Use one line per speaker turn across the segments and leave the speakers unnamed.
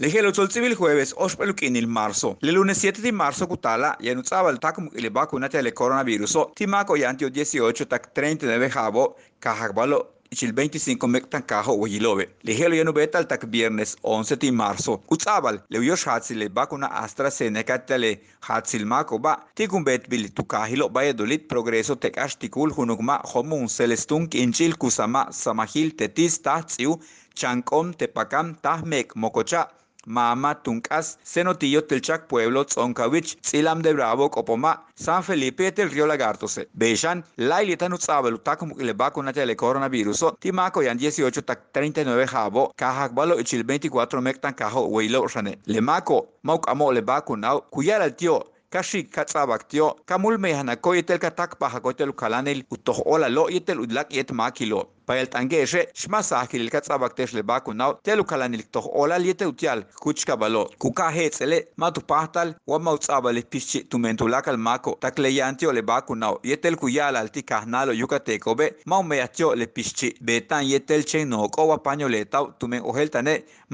civil jueves 8 de marzo. El lunes 7 de marzo Kutala ya estaba el takum y le coronavirus. timako yanti 18 39 jabo el 25 mectan kaho ya viernes 11 de marzo. Utzabal, le le vacuna AstraZeneca tele hatsil mako ba. Tikumbet bil tukahilo progreso tek ashtikul hunugma homun celestunk inchil kusama samahil tetis chankom tepakam tahmek Mama Tuncas, Senotillo Tilchac Pueblo Tzoncavich, Silam de Bravo Copoma, San Felipe del Río Lagartose. Beishan, Lailita Nutzabel, Takum Ileba con Timako coronavirus, Timaco Yan 18 Tac 39 Jabo, Cajacbalo y Chil 24 Mectan Cajo Weilo Rane, Lemaco, Mauk Amo Leba Cunao, Cuyar al tío, kashi katsabaktio kamul mehanakoyetel katak kalanel utoh ola lo yetel udlak yet makilo payel tangeshe shmasa akil katzabak baku bakunau telu kalanilik toh ola liete utial kuchka balo kuka hetzele matu pahtal wa mautzabale Tumentu Lakal mako le baku bakunau yetel kuyala alti kahnalo yukatekobe maumeyatio le pichi betan yetel chen no kowa paño le tau tumen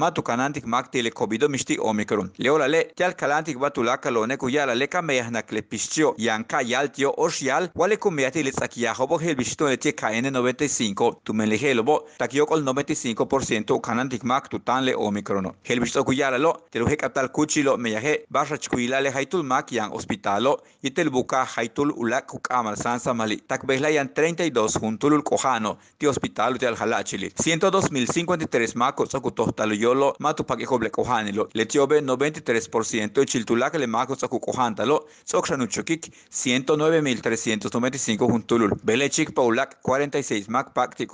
matu kanantik le? kobido mishti omikron leola le tial kalantik batulakalone kuyala le kameyahnak le pichio yanka yaltio oshial wale kumeyati le tsakiyahobo helbishto le tie kn95 bo, ¿takio col 95% kanan tutan tutanle omicrono helbishto kuyala lo teluhe katal kuchilo meyahe barra le haitul mak yang hospitalo y buka haitul ulak kukamal sansa mali treinta yan 32 juntulul kohano ti hospital ti al halachili 102053 mako matu matupak Le kohanilo letiobe 93% chiltulak le mako noventa sokshanuchukik 109395 juntulul belechik paulak 46 mak paktik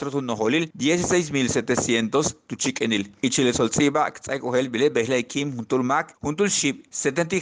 4 16700 tuchik enil. Ichile soltsiba, ktsai kohel bile behlai kim juntul mak, juntul ship, 70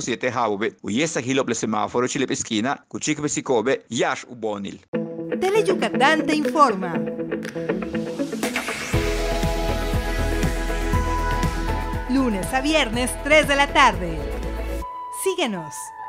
107 haubi u jessa ħilob li semaforu ċili piskina kuċik bisikobe yash u bonil. Tele Yucatán te informa. Lunes a viernes 3 de la tarde. Síguenos.